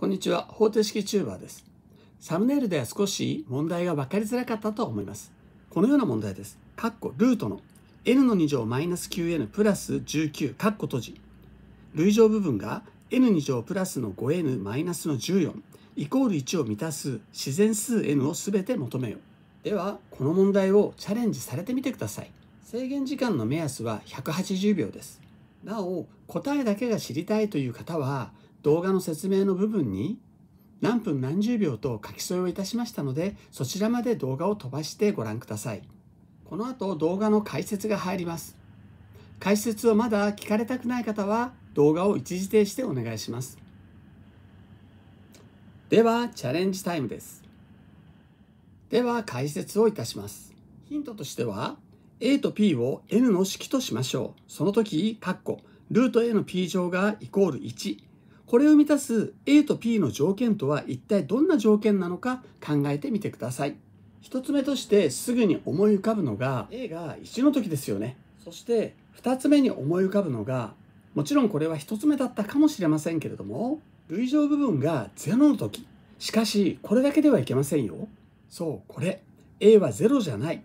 こんにちは方程式チューバーですサムネイルでは少し問題が分かりづらかったと思いますこのような問題ですカッコルートの n の2乗マイナス 9n プラス19カッコ閉じ類乗部分が n2 乗プラスの 5n マイナスの14イコール1を満たす自然数 n を全て求めよではこの問題をチャレンジされてみてください制限時間の目安は180秒ですなお答えだけが知りたいという方は動画の説明の部分に何分何十秒と書き添えをいたしましたのでそちらまで動画を飛ばしてご覧くださいこの後動画の解説が入ります解説をまだ聞かれたくない方は動画を一時停止でお願いしますではチャレンジタイムですでは解説をいたしますヒントとしては a と p を n の式としましょうその時カッコルート a の p 乗がイコール1これを満たす A と P の条件とは一体どんな条件なのか考えてみてください。1つ目としてすぐに思い浮かぶのが A が1の時ですよね。そして2つ目に思い浮かぶのがもちろんこれは1つ目だったかもしれませんけれども類乗部分が0の時しかしこれだけではいけませんよ。そうこれ A は0じゃない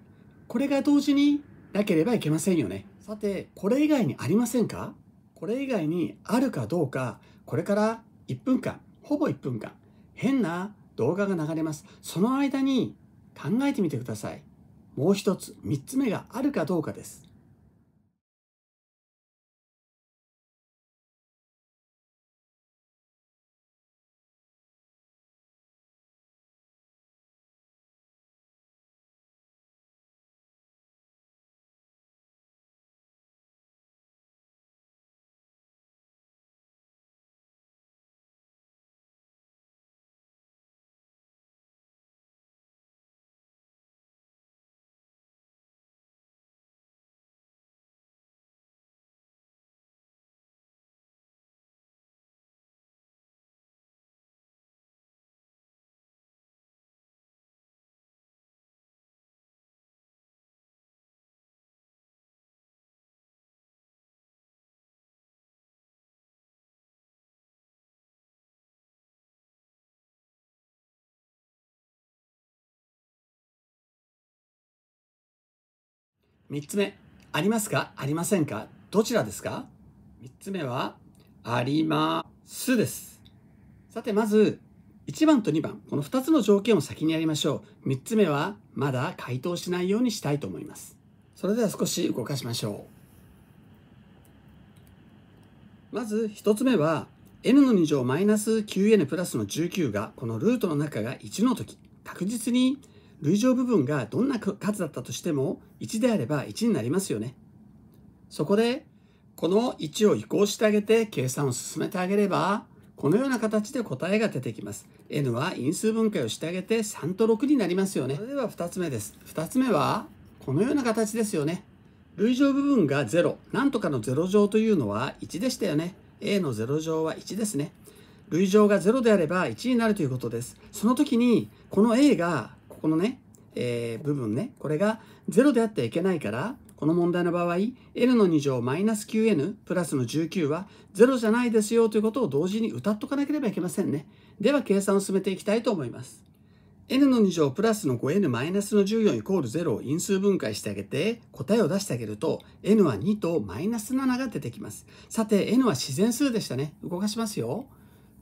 これが同時になければいけませんよね。さてこれ以外にありませんかこれ以外にあるかどうかこれから1分間、ほぼ1分間、変な動画が流れます。その間に考えてみてください。もう一つ、3つ目があるかどうかです。三つ目、ありますかありませんかどちらですか三つ目は、ありますです。さて、まず、一番と二番、この二つの条件を先にやりましょう。三つ目は、まだ回答しないようにしたいと思います。それでは少し動かしましょう。まず、一つ目は、n の2乗マイナス 9n プラスの19が、このルートの中が1の時、確実に累乗部分がどんな数だったとしても1であれば1になりますよね。そこでこの1を移行してあげて計算を進めてあげればこのような形で答えが出てきます。n は因数分解をしてあげて3と6になりますよね。それでは2つ目です。2つ目はこのような形ですよね。累乗部分が0、なんとかの0乗というのは1でしたよね。a の0乗は1ですね。累乗が0であれば1になるということです。その時にこの a がこのね、えー、部分ね、これが0であってはいけないから、この問題の場合、n の2乗マイナス 9n プラスの19は0じゃないですよということを同時に歌っとかなければいけませんね。では計算を進めていきたいと思います。n の2乗プラスの 5n マイナスの14イコール0を因数分解してあげて答えを出してあげると n は2とマイナス7が出てきます。さて n は自然数でしたね。動かしますよ。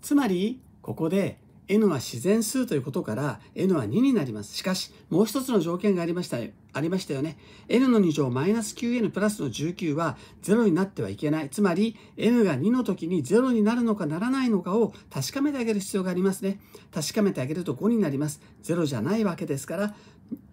つまりここで n は自然数ということから n は2になります。しかし、もう一つの条件がありましたありましたよね。n の2乗マイナス 9n プラスの19は0になってはいけない。つまり、n が2の時に0になるのかならないのかを確かめてあげる必要がありますね。確かめてあげると5になります。0じゃないわけですから、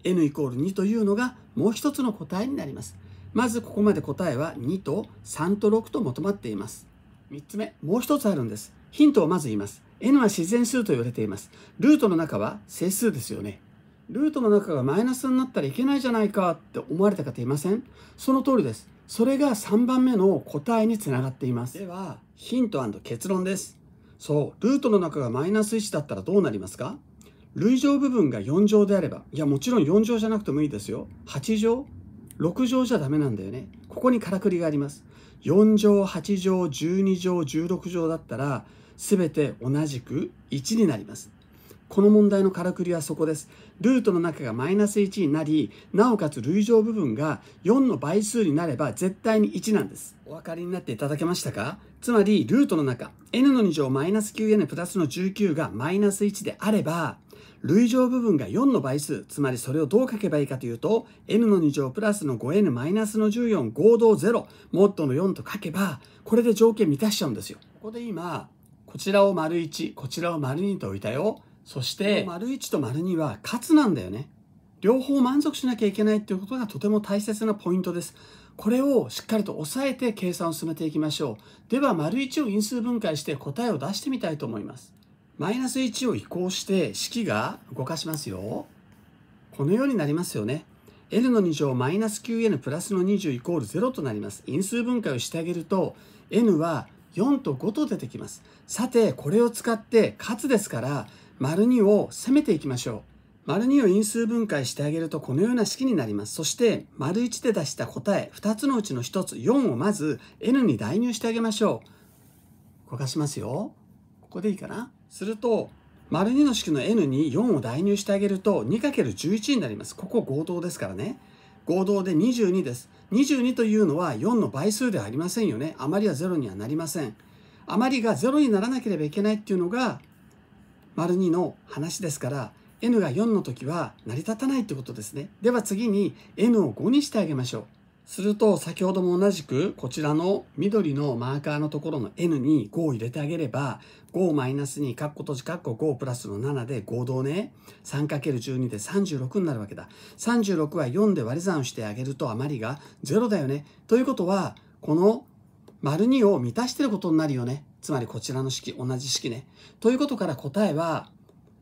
n イコール2というのがもう一つの答えになります。まずここまで答えは2と3と6と求まっています。3つ目、もう一つあるんです。ヒントをまず言います。n は自然数と言われています。ルートの中は整数ですよね。ルートの中がマイナスになったらいけないじゃないかって思われた方いませんその通りです。それが3番目の答えにつながっています。では、ヒント結論です。そう、ルートの中がマイナス1だったらどうなりますか累乗部分が4乗であれば、いやもちろん4乗じゃなくてもいいですよ。8乗 ?6 乗じゃダメなんだよね。ここにからくりがあります。4乗、8乗、12乗、16乗だったら、すべて同じく1になります。この問題のからくりはそこです。ルートの中がマイナス1になり、なおかつ累乗部分が4の倍数になれば絶対に1なんです。お分かりになっていただけましたかつまり、ルートの中、n の2乗マイナス 9n プラスの19がマイナス1であれば、累乗部分が4の倍数、つまりそれをどう書けばいいかというと、n の2乗プラスの 5n マイナスの14合同0、モットの4と書けば、これで条件満たしちゃうんですよ。ここで今、こちらを丸1、こちらを丸2と置いたよ。そして、丸1と丸2はつなんだよね。両方満足しなきゃいけないっていうことがとても大切なポイントです。これをしっかりと押さえて計算を進めていきましょう。では、丸1を因数分解して答えを出してみたいと思います。マイナス1を移行して式が動かしますよ。このようになりますよね。n の2乗マイナス 9n プラスの20イコール0となります。因数分解をしてあげると、n は4と5と出てきます。さて、これを使ってかつですから、丸2を攻めていきましょう。丸2を因数分解してあげるとこのような式になります。そして、丸1で出した答え、2つのうちの1つ、4をまず n に代入してあげましょう。動かしますよ。ここでいいかなすると、丸2の式の n に4を代入してあげると 2×11 になります。ここ合同ですからね。合同で22です。22というのは4の倍数ではありませんよね。余りは0にはなりません。余りが0にならなければいけないっていうのが、丸2の話ですから、n が4の時は成り立たないってことですね。では次に n を5にしてあげましょう。すると、先ほども同じく、こちらの緑のマーカーのところの n に5を入れてあげれば、5-2、カッコ閉じ、カッコ5プラスの7で合同ね、3×12 で36になるわけだ。36は4で割り算をしてあげると余りが0だよね。ということは、この丸2を満たしてることになるよね。つまりこちらの式、同じ式ね。ということから答えは、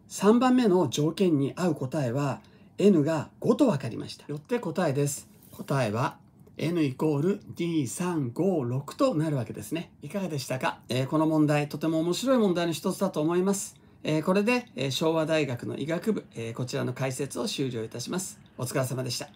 3番目の条件に合う答えは、n が5と分かりました。よって答えです。答えは n イコール d356 となるわけですね。いかがでしたか、えー、この問題、とても面白い問題の一つだと思います。えー、これで、えー、昭和大学の医学部、えこちらの解説を終了いたします。お疲れ様でした。